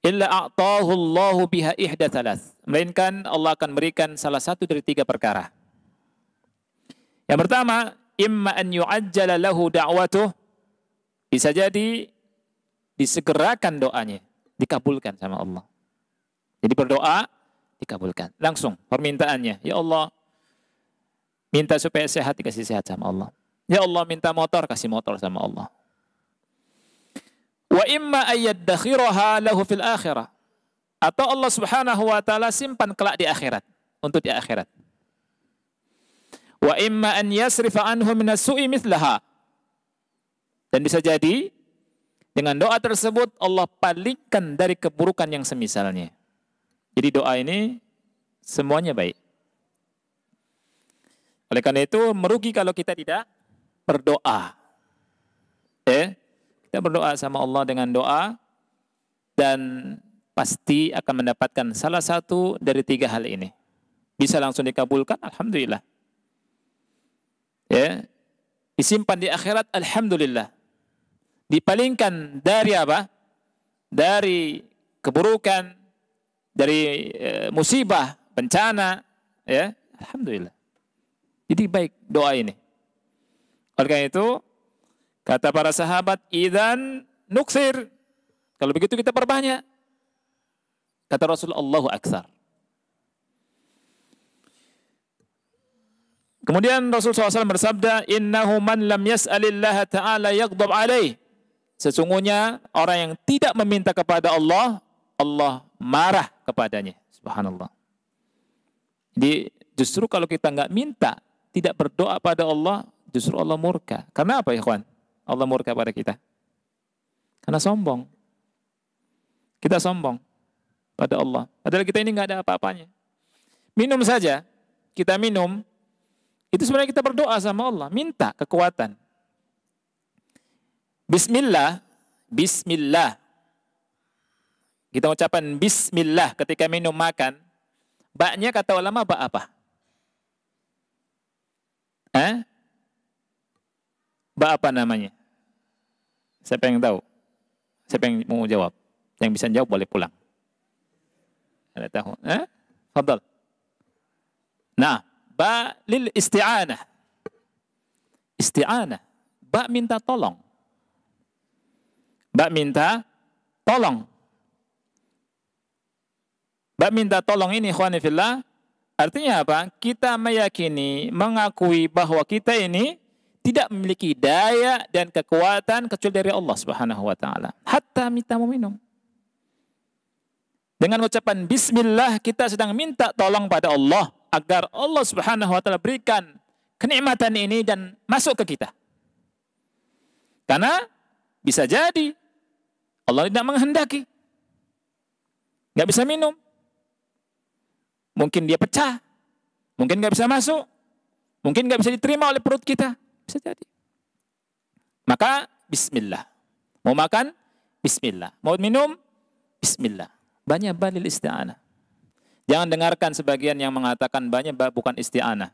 illa a'tahu Allahu biha ihda thalath. Melainkan Allah akan berikan salah satu dari tiga perkara. Yang pertama, imma an yu'ajjala lahu da'watuh. Bisa jadi disegerakan doanya, dikabulkan sama Allah. Jadi berdoa dikabulkan langsung permintaannya. Ya Allah, minta supaya sehat dikasih sehat sama Allah. Ya Allah minta motor kasih motor sama Allah. Wa imma ayyaddakhiraha lahu fil akhirah. Atau Allah Subhanahu wa taala simpan kelak di akhirat, untuk di akhirat. Wa imma an yasrifa anhu minas su'i mithlaha. Dan bisa jadi dengan doa tersebut Allah palingkan dari keburukan yang semisalnya. Jadi doa ini semuanya baik. Oleh karena itu merugi kalau kita tidak berdoa. Eh, kita berdoa sama Allah dengan doa dan pasti akan mendapatkan salah satu dari tiga hal ini. Bisa langsung dikabulkan, Alhamdulillah. Ya, disimpan di akhirat, Alhamdulillah. Dipalingkan dari apa? Dari keburukan, dari eh, musibah, bencana, ya, Alhamdulillah. Jadi baik doa ini. Oleh karena itu, Kata para sahabat, idan nuksir. Kalau begitu kita perbanyak. Kata Rasulullah Allahu aksar. Kemudian Rasulullah SAW bersabda, Innahu man lam yas'alillah ta'ala yagdab alaih. Sesungguhnya orang yang tidak meminta kepada Allah, Allah marah kepadanya. Subhanallah. Jadi justru kalau kita nggak minta, tidak berdoa pada Allah, justru Allah murka. Karena apa ya kawan? Allah murka pada kita. Karena sombong. Kita sombong pada Allah. Padahal kita ini nggak ada apa-apanya. Minum saja, kita minum, itu sebenarnya kita berdoa sama Allah, minta kekuatan. Bismillah, Bismillah. Kita ucapan Bismillah ketika minum makan. Baknya kata ulama bak apa? Eh? Ba apa namanya? Siapa yang tahu? Siapa yang mau jawab? Yang bisa jawab boleh pulang. Ada tahu? Eh? Fadal. Nah, ba lil isti'anah. Isti'anah. Ba minta tolong. Ba minta tolong. Ba minta tolong ini, khuanifillah. artinya apa? Kita meyakini, mengakui bahwa kita ini tidak memiliki daya dan kekuatan kecuali dari Allah Subhanahu wa taala. Hatta minta minum. Dengan ucapan bismillah kita sedang minta tolong pada Allah agar Allah Subhanahu wa taala berikan kenikmatan ini dan masuk ke kita. Karena bisa jadi Allah tidak menghendaki. Nggak bisa minum. Mungkin dia pecah. Mungkin nggak bisa masuk. Mungkin nggak bisa diterima oleh perut kita. Bisa jadi. Maka bismillah. Mau makan? Bismillah. Mau minum? Bismillah. Banyak balil isti'anah. Jangan dengarkan sebagian yang mengatakan banyak bukan isti'anah.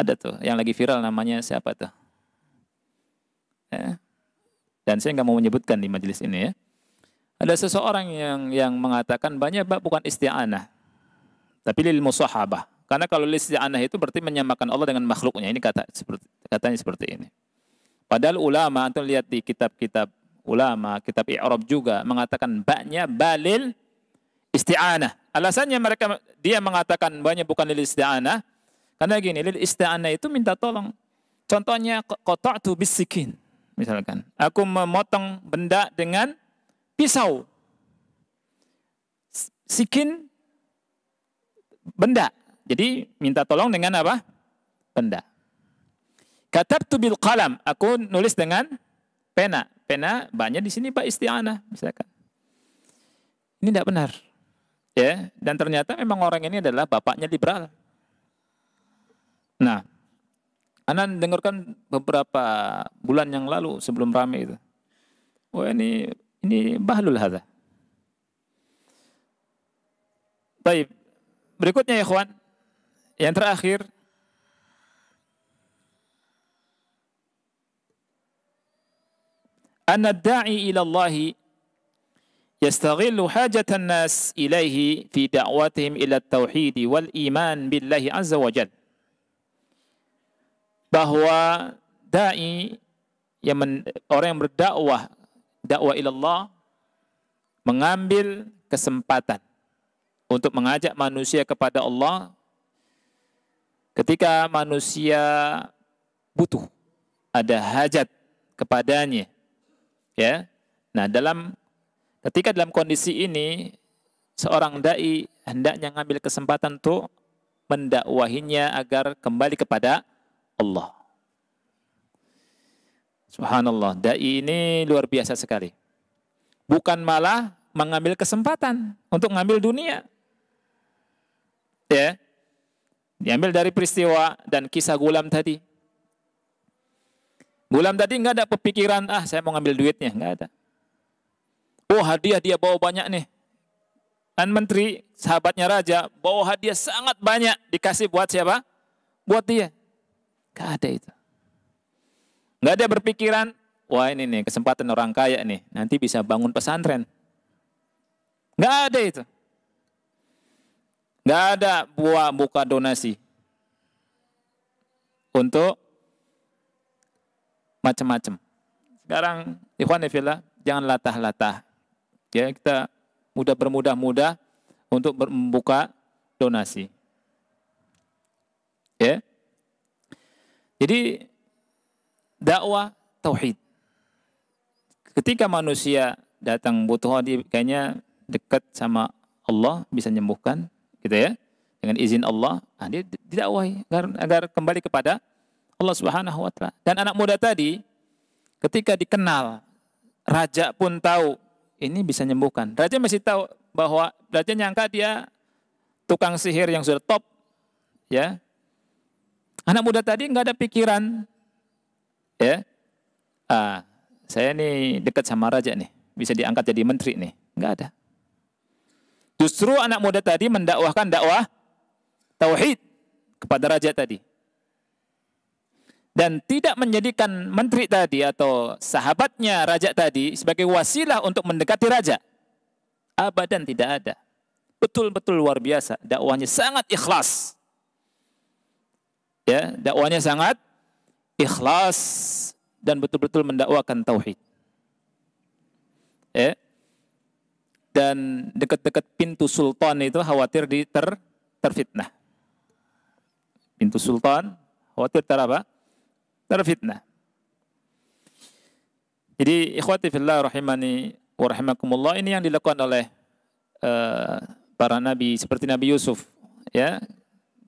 Ada tuh yang lagi viral namanya siapa tuh? Ya. Dan saya nggak mau menyebutkan di majelis ini ya. Ada seseorang yang yang mengatakan banyak bukan isti'anah. Tapi lil musahabah. Karena kalau anah itu berarti menyamakan Allah dengan makhluknya. Ini kata seperti, katanya seperti ini. Padahal ulama, itu lihat di kitab-kitab ulama, kitab Arab juga mengatakan baknya balil isti'anah. Alasannya mereka dia mengatakan banyak bukan lil isti'anah karena gini lil isti'anah itu minta tolong. Contohnya qata'tu bisikin misalkan. Aku memotong benda dengan pisau. Sikin benda jadi minta tolong dengan apa? Benda. Katabtu bil kalam. Aku nulis dengan pena. Pena banyak di sini Pak isti'anah misalkan. Ini tidak benar. Ya, dan ternyata memang orang ini adalah bapaknya liberal. Nah, Anan dengarkan beberapa bulan yang lalu sebelum ramai itu. Oh ini ini bahlul hadza. Baik. Berikutnya ya kawan, yang terakhir, أن الداعي إلى الله يستغل حاجة الناس إليه في دعوتهم إلى التوحيد والإيمان بالله عز وجل bahwa dai yang men, orang yang berdakwah dakwah ilallah mengambil kesempatan untuk mengajak manusia kepada Allah Ketika manusia butuh, ada hajat kepadanya. Ya. Nah, dalam ketika dalam kondisi ini seorang dai hendaknya ngambil kesempatan untuk mendakwahinya agar kembali kepada Allah. Subhanallah, dai ini luar biasa sekali. Bukan malah mengambil kesempatan untuk ngambil dunia. Ya. Diambil dari peristiwa dan kisah gulam tadi. Gulam tadi nggak ada pepikiran, ah saya mau ngambil duitnya, nggak ada. Oh hadiah dia bawa banyak nih. Dan menteri, sahabatnya raja, bawa hadiah sangat banyak dikasih buat siapa? Buat dia. Nggak ada itu. Nggak ada berpikiran, wah ini nih kesempatan orang kaya nih, nanti bisa bangun pesantren. Nggak ada itu. Nggak ada buah buka donasi untuk macam-macam. Sekarang ikhwan fillah jangan latah-latah. Ya, kita mudah bermudah-mudah untuk membuka donasi. Ya. Jadi dakwah tauhid. Ketika manusia datang butuh kayaknya dekat sama Allah bisa menyembuhkan gitu ya. Dengan izin Allah, nah, dia didakwahi agar, agar kembali kepada Allah Subhanahu wa taala. Dan anak muda tadi ketika dikenal raja pun tahu ini bisa menyembuhkan. Raja masih tahu bahwa raja nyangka dia tukang sihir yang sudah top ya. Anak muda tadi nggak ada pikiran ya. Ah, saya nih dekat sama raja nih, bisa diangkat jadi menteri nih. Nggak ada. Justru anak muda tadi mendakwahkan dakwah tauhid kepada raja tadi. Dan tidak menjadikan menteri tadi atau sahabatnya raja tadi sebagai wasilah untuk mendekati raja. Abadan tidak ada. Betul-betul luar biasa. Dakwahnya sangat ikhlas. Ya, dakwahnya sangat ikhlas dan betul-betul mendakwakan tauhid. Ya dan dekat-dekat pintu sultan itu khawatir di ter, terfitnah. Pintu sultan khawatir ter apa? Terfitnah. Jadi ikhwati fillah rahimani wa rahimakumullah ini yang dilakukan oleh uh, para nabi seperti Nabi Yusuf ya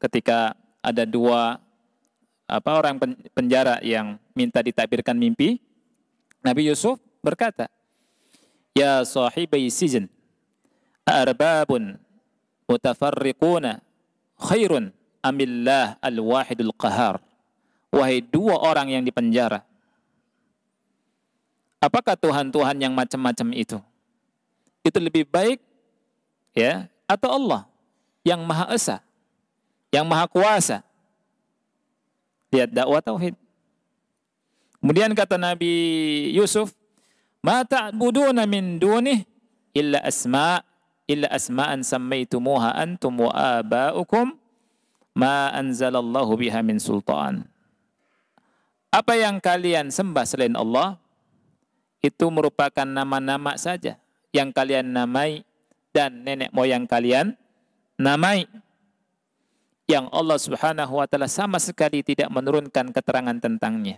ketika ada dua apa orang penjara yang minta ditakbirkan mimpi Nabi Yusuf berkata ya sahibai sijin arbabun mutafarriquna khairun amillah al-wahidul qahar. Wahai dua orang yang dipenjara. Apakah Tuhan-Tuhan yang macam-macam itu? Itu lebih baik ya atau Allah yang Maha Esa, yang Maha Kuasa. Lihat dakwah tauhid. Kemudian kata Nabi Yusuf, "Ma ta'buduna min dunih illa asma' illa asma'an sammaitumuha antum wa aba'ukum ma anzalallahu biha min sultan. Apa yang kalian sembah selain Allah itu merupakan nama-nama saja yang kalian namai dan nenek moyang kalian namai yang Allah Subhanahu wa taala sama sekali tidak menurunkan keterangan tentangnya.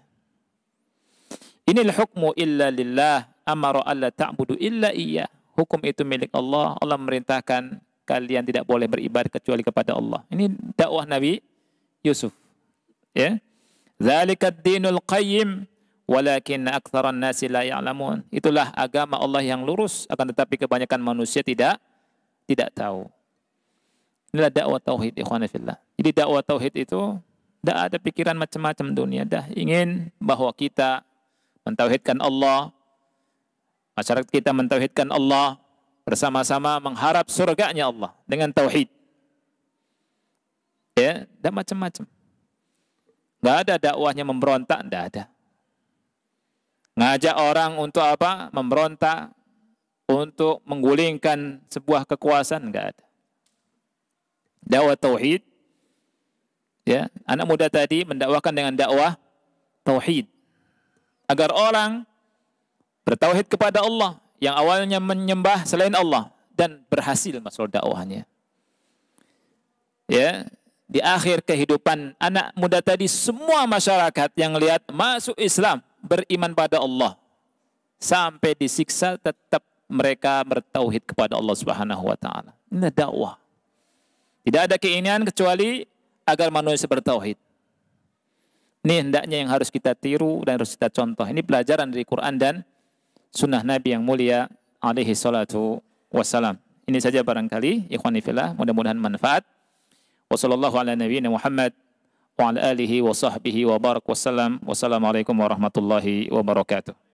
Inil hukmu illa lillah amara alla ta'budu illa iyyah hukum itu milik Allah. Allah merintahkan kalian tidak boleh beribadah kecuali kepada Allah. Ini dakwah Nabi Yusuf. Ya. Zalikat dinul qayyim walakin aktsaran nasi la ya'lamun. Itulah agama Allah yang lurus akan tetapi kebanyakan manusia tidak tidak tahu. Inilah dakwah tauhid ikhwan fillah. Jadi dakwah tauhid itu tidak ada pikiran macam-macam dunia dah ingin bahwa kita mentauhidkan Allah, Masyarakat kita mentauhidkan Allah bersama-sama mengharap surganya Allah dengan tauhid. Ya, dan macam-macam. Enggak ada dakwahnya memberontak, enggak ada. Ngajak orang untuk apa? Memberontak, untuk menggulingkan sebuah kekuasaan, enggak ada. Dakwah tauhid ya, anak muda tadi mendakwakan dengan dakwah tauhid. Agar orang bertauhid kepada Allah yang awalnya menyembah selain Allah dan berhasil masuk dakwahnya. Ya, di akhir kehidupan anak muda tadi semua masyarakat yang lihat masuk Islam beriman pada Allah sampai disiksa tetap mereka bertauhid kepada Allah Subhanahu wa taala. Ini dakwah. Tidak ada keinginan kecuali agar manusia bertauhid. Ini hendaknya yang harus kita tiru dan harus kita contoh. Ini pelajaran dari Quran dan sunnah Nabi yang mulia alaihi salatu wassalam. Ini saja barangkali, Ikhwan ikhwanifillah, mudah-mudahan manfaat. Wassallallahu ala nabiyina Muhammad wa ala alihi wa sahbihi wa barak wassalam. Wassalamualaikum warahmatullahi wabarakatuh.